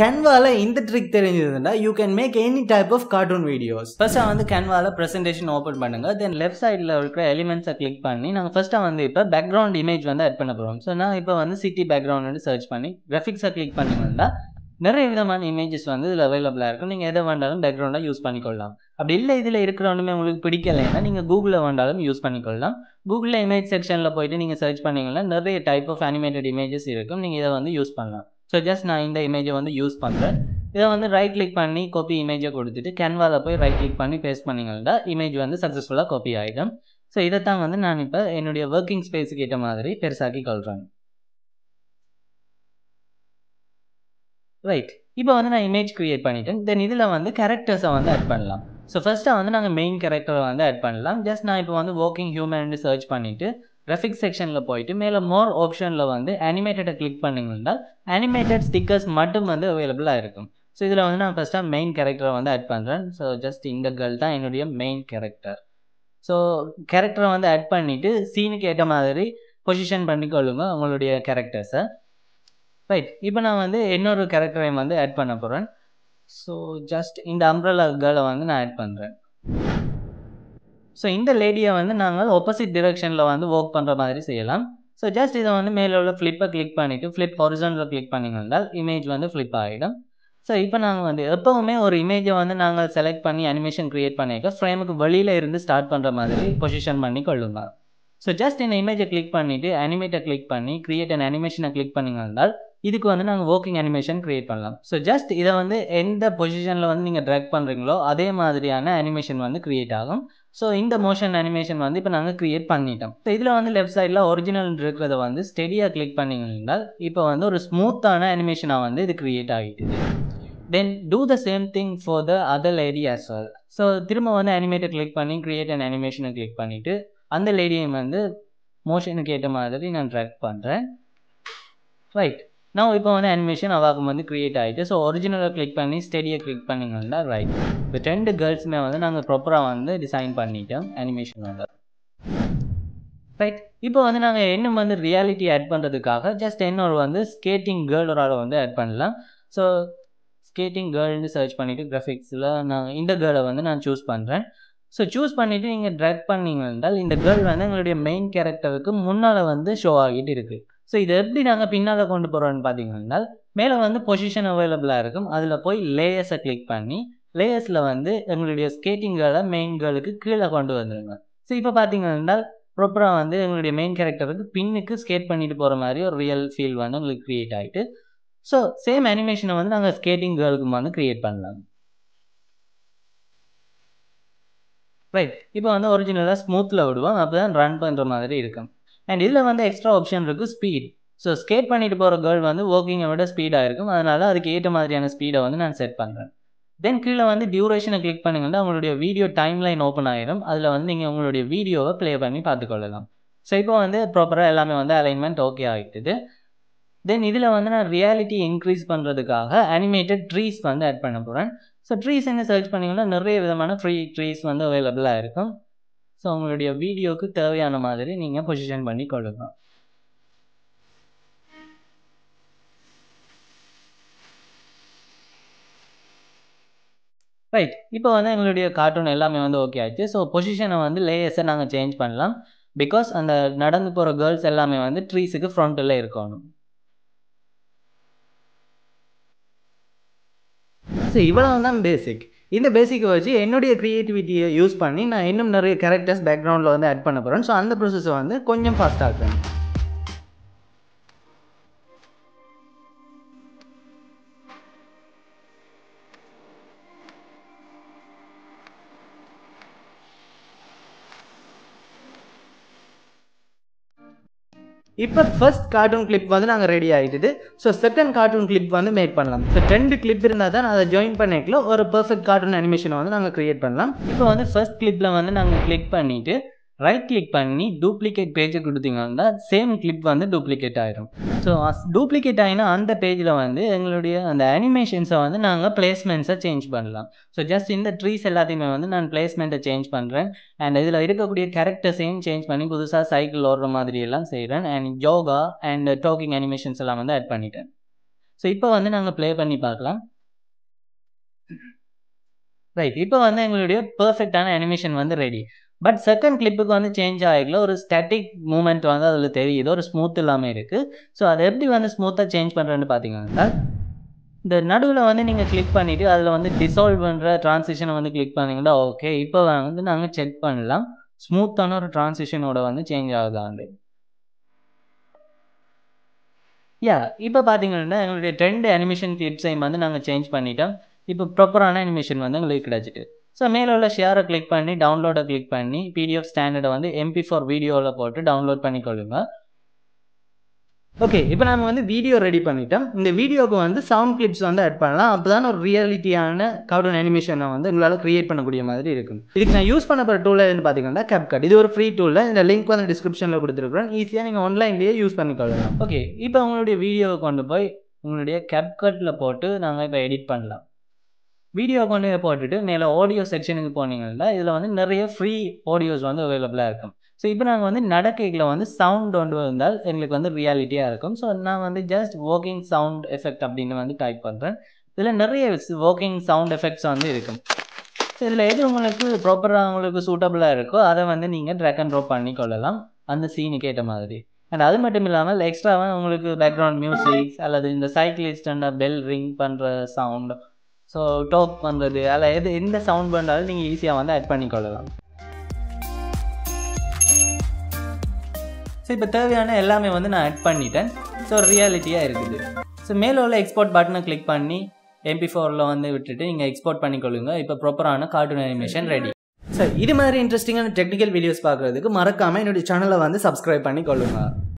கேன்வால இந்த ட்ரிக் தெரிஞ்சதுன்னா you can make any type of cartoon videos ஃபர்ஸ்ட்டாக வந்து கேன்வால ப்ரெசன்டேஷன் ஓப்பன் பண்ணுங்கள் தென் லெஃப்ட் சைடில் இருக்கிற எலிமெண்ட்ஸை கிளிக் பண்ணி நாங்கள் ஃபஸ்ட்டாக வந்து இப்போ பேக்ரவுண்ட் இமேஜ் வந்து ஆட் பண்ண போகிறோம் ஸோ நான் இப்போ வந்து சிட்டி பேக்ரவுண்ட் சர்ச் பண்ணி கிராஃபிக்ஸை கிளிக் பண்ணிங்கன்னா நிறைய விதமான இமேஜஸ் வந்து இதில் அவைலபிளாக இருக்கும் நீங்கள் எதை வேண்டாலும் பேக்ரவுண்டாக யூஸ் பண்ணிக்கொள்ளலாம் அப்படி இல்லை இதில் இருக்கிற ஒன்றுமே உங்களுக்கு பிடிக்கலைன்னா நீங்கள் கூகுளில் வேண்டாலும் யூஸ் பண்ணிக்கொள்ளலாம் கூகுளில் இமேஜ் செக்ஷனில் போயிட்டு நீங்கள் சர்ச் பண்ணிங்கன்னா நிறைய டைப் ஆஃப் அனிமேட்டட் இமேஜஸ் இருக்கும் நீங்கள் இதை வந்து யூஸ் பண்ணலாம் ஸோ ஜஸ்ட் நான் இந்த இமேஜை வந்து யூஸ் பண்ணுறேன் இதை வந்து ரைட் கிளிக் பண்ணி காப்பி இமேஜை கொடுத்துட்டு கேன்வாவில் போய் ரைட் கிளிக் பண்ணி பேஸ்ட் பண்ணிங்கன்னா இமேஜ் வந்து சக்ஸஸ்ஃபுல்லாக காப்பி ஆகிடும் ஸோ இதைத்தான் வந்து நான் இப்போ என்னுடைய ஒர்க்கிங் ஸ்பேஸுக்கு ஏற்ற மாதிரி பெருசாக்கி கொள்கிறேன் ரைட் இப்போ வந்து நான் இமேஜ் க்ரியேட் பண்ணிட்டேன் தென் இதில் வந்து கேரக்டர்ஸை வந்து ஆட் பண்ணலாம் ஸோ ஃபஸ்ட்டாக வந்து நாங்கள் மெயின் கேரக்டரை வந்து ஆட் பண்ணலாம் ஜஸ்ட் நான் இப்போ வந்து வாக்கிங் ஹியூமன் சர்ச் பண்ணிவிட்டு கிராஃபிக்ஸ் செக்ஷனில் போயிட்டு மேலே மோர் ஆப்ஷனில் வந்து அனிமேட்டடை கிளிக் பண்ணிங்கன்னா அனிமேட்டட் ஸ்டிக்கர்ஸ் மட்டும் வந்து அவைலபிளாக இருக்கும் ஸோ இதில் வந்து நான் ஃபஸ்ட்டாக மெயின் கேரக்டரை வந்து ஆட் பண்ணுறேன் ஸோ ஜஸ்ட் இந்த கேர்ள் தான் என்னுடைய மெயின் கேரக்டர் ஸோ கேரக்டரை வந்து ஆட் பண்ணிவிட்டு சீனுக்கு ஏற்ற மாதிரி பொசிஷன் பண்ணிக்கொள்ளுங்க உங்களுடைய கேரக்டர்ஸை ரைட் இப்போ நான் வந்து இன்னொரு கேரக்டரையும் வந்து ஆட் பண்ண போகிறேன் ஸோ ஜஸ்ட் இந்த அம்ப்ரலா கேர்ளை வந்து நான் ஆட் பண்ணுறேன் ஸோ இந்த லேடியை வந்து நாங்கள் ஆப்போசிட் டிரெக்ஷனில் வந்து ஒர்க் பண்ணுற மாதிரி செய்யலாம் ஸோ ஜஸ்ட் இதை வந்து மேலே உள்ள ஃப்ளிப்பை கிளிக் பண்ணிவிட்டு ஃப்ளிப் ஹொரிசானில் கிளிக் பண்ணிங்கன்றால் இமேஜ் வந்து ஃப்ளிப் ஆகிடும் ஸோ இப்போ நாங்கள் வந்து எப்போவுமே ஒரு இமேஜை வந்து நாங்கள் செலக்ட் பண்ணி அனிமேஷன் க்ரியேட் பண்ணியிருக்கோம் ஃப்ரேமுக்கு வெளியில் இருந்து ஸ்டார்ட் பண்ணுற மாதிரி பொசிஷன் பண்ணி கொள்ளுங்கள் ஸோ ஜஸ்ட் இந்த இமேஜை கிளிக் பண்ணிவிட்டு அனிமேட்டை கிளிக் பண்ணி க்ரியேட் அண்ட் அனிமேஷனை கிளிக் பண்ணிங்கன்றால் இதுக்கு வந்து நாங்கள் ஒர்க்கிங் அனிமேஷன் க்ரியேட் பண்ணலாம் ஸோ ஜஸ்ட் இதை வந்து எந்த பொசிஷனில் வந்து நீங்கள் ட்ராக் பண்ணுறீங்களோ அதே மாதிரியான அனிமேஷன் வந்து க்ரியேட் ஆகும் ஸோ இந்த மோஷன் அனிமேஷன் வந்து இப்போ நாங்கள் க்ரியேட் பண்ணிட்டோம் ஸோ இதில் வந்து லெஃப்ட் சைடில் ஒரிஜினல் இருக்கிறத வந்து ஸ்டெடியாக கிளிக் பண்ணிங்கன்னா இப்போ வந்து ஒரு ஸ்மூத்தான அனிமேஷனாக வந்து இது க்ரியேட் ஆகிடுது then do the same thing for the other lady as well so திரும்ப வந்து அனிமேட்டை கிளிக் பண்ணி க்ரியேட் அண்ட் அனிமேஷனை கிளிக் பண்ணிவிட்டு அந்த லேடியை வந்து மோஷனுக்கு ஏற்ற மாதிரி நான் ட்ராக் பண்ணுறேன் ரைட் நான் இப்போ வந்து அனிமேஷன் அவாக்கும் வந்து க்ரியேட் ஆகிட்டு ஸோ ஒரிஜினலாக கிளிக் பண்ணி ஸ்டெடியை கிளிக் பண்ணிங்கன்னா ரைட் இப்போ ரெண்டு கேர்ள்ஸுமே வந்து நாங்கள் ப்ராப்பராக வந்து டிசைன் பண்ணிட்டோம் அனிமேஷன் வந்து ரைட் இப்போ வந்து நாங்கள் இன்னும் வந்து ரியாலிட்டி ஆட் பண்ணுறதுக்காக ஜஸ்ட் இன்னொரு வந்து ஸ்கேட்டிங் கேர்ள் ஒரு ஆளை வந்து ஆட் பண்ணலாம் ஸோ ஸ்கேட்டிங் கேர்ள்னு சர்ச் பண்ணிவிட்டு கிராஃபிக்ஸில் நான் இந்த கேர்ளை வந்து நான் சூஸ் பண்ணுறேன் ஸோ சூஸ் பண்ணிவிட்டு நீங்கள் ட்ராக் பண்ணிங்க இந்த கேர்ள் வந்து எங்களுடைய மெயின் கேரக்டருக்கு முன்னால் வந்து ஷோ ஆகிட்டு இருக்குது ஸோ இதை எப்படி நாங்கள் பின்னால் கொண்டு போகிறோம்னு பார்த்தீங்கன்னா மேலே வந்து பொசிஷன் அவைலபிளாக இருக்கும் அதில் போய் லேயர்ஸை கிளிக் பண்ணி லேயர்ஸில் வந்து எங்களுடைய ஸ்கேட்டிங்களை மெயின் கேர்ளுக்கு கீழே கொண்டு வந்துடுங்க ஸோ இப்போ பார்த்தீங்கன்னா ப்ரொப்பராக வந்து எங்களுடைய மெயின் கேரக்டருக்கு பின்னுக்கு ஸ்கேட் பண்ணிட்டு போகிற மாதிரி ஒரு ரியல் ஃபீல் வந்து உங்களுக்கு க்ரியேட் ஆகிட்டு ஸோ சேம் அனிமேஷனை வந்து நாங்கள் ஸ்கேட்டிங் கேர்ளுக்கு வந்து க்ரியேட் பண்ணலாம் ரைட் இப்போ வந்து ஒரிஜினலாக ஸ்மூத்தில் விடுவோம் அப்போ தான் ரன் பண்ணுற மாதிரி இருக்கும் அண்ட் இதில் வந்து எக்ஸ்ட்ரா ஆப்ஷன் இருக்குது ஸ்பீட் ஸோ ஸ்கேட் பண்ணிட்டு போகிற கேர்ள் வந்து வாக்கிங்கை விட ஸ்பீடாக இருக்கும் அதனால் அதுக்கு ஏற்ற மாதிரியான ஸ்பீடை வந்து நான் செட் பண்ணுறேன் தென் கீழே வந்து டியூரேஷனை கிளிக் பண்ணுங்கள்னா உங்களுடைய வீடியோ டைம் லைன் ஓப்பன் ஆகிடும் அதில் வந்து நீங்கள் உங்களுடைய வீடியோவை ப்ளே பண்ணி பார்த்துக்கொள்ளலாம் ஸோ இப்போ வந்து ப்ராப்பராக எல்லாமே வந்து அலைன்மெண்ட் ஓகே ஆகிட்டுது தென் இதில் வந்து நான் ரியாலிட்டி இன்க்ரீஸ் பண்ணுறதுக்காக அனிமேட்டட் ட்ரீஸ் வந்து ஆட் பண்ண போகிறேன் ஸோ ட்ரீஸ் என்ன சர்ச் பண்ணிங்கன்னா நிறைய விதமான ஃப்ரீ ட்ரீஸ் வந்து அவைலபிளாக இருக்கும் ஸோ உங்களுடைய வீடியோவுக்கு தேவையான மாதிரி நீங்கள் பொசிஷன் பண்ணி கொள்ளலாம் ரைட் இப்போ வந்து எங்களுடைய கார்ட்டூன் எல்லாமே வந்து ஓகே ஆயிடுச்சு ஸோ பொசிஷனை வந்து லேயர்ஸை நாங்கள் சேஞ்ச் பண்ணலாம் பிகாஸ் அந்த நடந்து போகிற கேர்ள்ஸ் எல்லாமே வந்து ட்ரீஸுக்கு ஃப்ரண்ட்டில் இருக்கணும் ஸோ இவ்வளோ தான் பேசிக் இந்த பேசிக்கை வச்சு என்னுடைய க்ரியேட்டிவிட்டியை யூஸ் பண்ணி நான் இன்னும் நிறைய கேரக்டர்ஸ் பேக்ரவுண்டில் வந்து ஆட் பண்ண போகிறேன் ஸோ அந்த ப்ரொசஸை வந்து கொஞ்சம் ஃபாஸ்ட்டாக்குவேன் இப்போ ஃபர்ஸ்ட் கார்ட்டூன் கிளிப் வந்து நாங்கள் ரெடி ஆகிடுது ஸோ செகண்ட் கார்ட்டூன் கிளிப் வந்து மேக் பண்ணலாம் ஸோ ரெண்டு கிளிப் இருந்தால் தான் அதை ஜாயின் பண்ணிக்கலாம் ஒரு பர்ஃபெக்ட் கார்ட்டூன் அனிமேஷனை வந்து நாங்கள் க்ரியேட் பண்ணலாம் இப்போ வந்து ஃபர்ஸ்ட் கிளிப்பில் வந்து நாங்கள் கிளிக் பண்ணிவிட்டு ரைட் கிளிக் பண்ணி டூப்ளிகேட் பேஜை கொடுத்தீங்கன்னா சேம் கிளிப் வந்து டூப்ளிகேட் ஆகிடும் ஸோ டூப்ளிகேட் ஆகினா அந்த பேஜில் வந்து எங்களுடைய அந்த அனிமேஷன்ஸை வந்து நாங்கள் பிளேஸ்மெண்ட்ஸை சேஞ்ச் பண்ணலாம் ஸோ ஜஸ்ட் இந்த ட்ரீஸ் எல்லாத்தையுமே வந்து நான் பிளேஸ்மெண்ட்டை சேஞ்ச் பண்ணுறேன் அண்ட் இதில் இருக்கக்கூடிய கேரக்டர்ஸையும் சேஞ்ச் பண்ணி புதுசாக சைக்கிள் ஓடுற மாதிரி எல்லாம் செய்கிறேன் and yoga and talking animations எல்லாம் வந்து ஆட் பண்ணிட்டேன் ஸோ இப்போ வந்து நாங்கள் ப்ளே பண்ணி பார்க்கலாம் ரைட் இப்போ வந்து எங்களுடைய பர்ஃபெக்டான அனிமேஷன் வந்து ரெடி பட் செகண்ட் கிளிப்புக்கு வந்து சேஞ்ச் ஆகிக்கல ஒரு ஸ்டாட்டிக் மூமெண்ட் வந்து அதில் தெரியுது ஒரு ஸ்மூத் இல்லாமல் இருக்குது ஸோ அதை எப்படி வந்து ஸ்மூத்தாக சேஞ்ச் பண்ணுறேன்னு பார்த்தீங்கன்னா இந்த நடுவில் வந்து நீங்கள் கிளிக் பண்ணிவிட்டு அதில் வந்து டிசால்வ் பண்ணுற ட்ரான்சிஷனை வந்து கிளிக் பண்ணிங்கன்னா ஓகே இப்போ வந்து நாங்கள் செக் பண்ணலாம் ஸ்மூத்தான ஒரு ட்ரான்ஸிஷனோட வந்து சேஞ்ச் ஆகுதா வந்து யா இப்போ பார்த்தீங்கன்னா எங்களுடைய ட்ரெண்ட் அனிமேஷன் கிளிப்ஸையும் வந்து நாங்கள் சேஞ்ச் பண்ணிட்டோம் இப்போ ப்ராப்பரான அனிமேஷன் வந்து எங்களுக்கு கிடச்சிட்டு ஸோ மேலே உள்ள ஷேரை கிளிக் பண்ணி டவுன்லோடை கிளிக் பண்ணி பிடிஎஃப் ஸ்டாண்டர்டை வந்து எம்பி ஃபோர் வீடியோவில் போட்டு டவுன்லோட் பண்ணிக்கொள்ளுங்க ஓகே இப்போ நம்ம வந்து வீடியோ ரெடி பண்ணிட்டோம் இந்த வீடியோவுக்கு வந்து சவுண்ட் கிளிப்ஸ் வந்து ஆட் பண்ணலாம் அப்போ தான் ஒரு ரியாலிட்டியான கவுடன் அனிமேஷனை வந்து உங்களால் க்ரியேட் பண்ணக்கூடிய மாதிரி இருக்கும் இதுக்கு நான் யூஸ் பண்ண போகிற டூல் எதுன்னு பார்த்தீங்கன்னா கேப்கட் இது ஒரு ஃப்ரீ டூலில் இந்த லிங்க் வந்து டிஸ்கிரிப்ஷனில் கொடுத்துருக்குறேன் ஈஸியாக நீங்கள் ஆன்லைன்லேயே யூஸ் பண்ணிக்கொள்ளலாம் ஓகே இப்போ உங்களுடைய வீடியோவை கொண்டு போய் உங்களுடைய கேப்கட்டில் போட்டு நாங்கள் இப்போ எடிட் பண்ணலாம் வீடியோ கொண்டு போட்டுட்டு மேலே ஆடியோ செக்ஷனுக்கு போனீங்கன்னா இதில் வந்து நிறைய ஃப்ரீ ஆடியோஸ் வந்து அவைலபிளாக இருக்கும் ஸோ இப்போ நாங்கள் வந்து நடக்கைகளை வந்து சவுண்ட் கொண்டு வந்தால் எங்களுக்கு வந்து ரியாலிட்டியாக இருக்கும் ஸோ நான் வந்து ஜஸ்ட் வாக்கிங் சவுண்ட் எஃபெக்ட் அப்படின்னு வந்து டைப் பண்ணுறேன் இதில் நிறைய வாக்கிங் சவுண்ட் எஃபெக்ட்ஸ் வந்து இருக்கும் இதில் எது உங்களுக்கு ப்ராப்பராக உங்களுக்கு சூட்டபுளாக இருக்கோ அதை வந்து நீங்கள் ட்ராக் அண்ட் ட்ராப் பண்ணி கொள்ளலாம் அந்த சீனுக்கு ஏற்ற மாதிரி அண்ட் அது மட்டும் இல்லாமல் எக்ஸ்ட்ராவாக உங்களுக்கு பேக்ரவுண்ட் மியூசிக்ஸ் அல்லது இந்த சைக்கிளிஸ்ட் அண்ட் பெல் ரிங் பண்ணுற சவுண்ட் ஸோ டோக் பண்ணுறது அதில் எது எந்த சவுண்ட் பண்ணாலும் நீங்கள் ஈஸியாக வந்து ஆட் பண்ணிக்கொள்ளலாம் ஸோ இப்போ தேவையான எல்லாமே வந்து நான் ஆட் பண்ணிட்டேன் ஸோ ரியாலிட்டியாக இருக்குது ஸோ மேலே உள்ள எக்ஸ்போர்ட் பட்டனை கிளிக் பண்ணி எம்பி ஃபோரில் வந்து விட்டுட்டு நீங்கள் எக்ஸ்போர்ட் பண்ணிக்கொள்ளுங்க இப்போ ப்ராப்பரான கார்ட்டூன் அனிமேஷன் ரெடி ஸோ இது மாதிரி இன்ட்ரெஸ்டிங்கான டெக்னிக்கல் வீடியோஸ் பார்க்குறதுக்கு மறக்காமல் என்னுடைய சேனலை வந்து சப்ஸ்கிரைப் கொள்ளுங்கள்